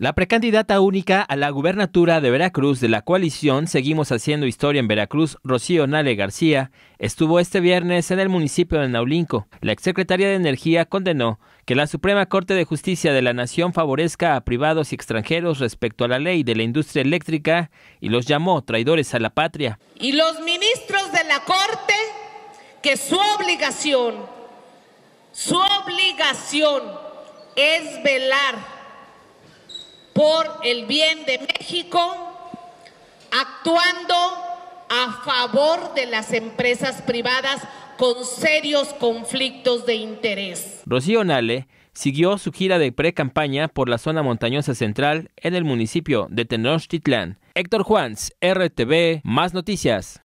La precandidata única a la gubernatura de Veracruz de la coalición Seguimos haciendo historia en Veracruz, Rocío Nale García, estuvo este viernes en el municipio de Naulinco. La exsecretaria de Energía condenó que la Suprema Corte de Justicia de la Nación favorezca a privados y extranjeros respecto a la ley de la industria eléctrica y los llamó traidores a la patria. Y los ministros de la Corte que su obligación, su obligación es velar por el bien de México, actuando a favor de las empresas privadas con serios conflictos de interés. Rocío Nale siguió su gira de pre-campaña por la zona montañosa central en el municipio de Tenochtitlán. Héctor Juanz, RTV, más noticias.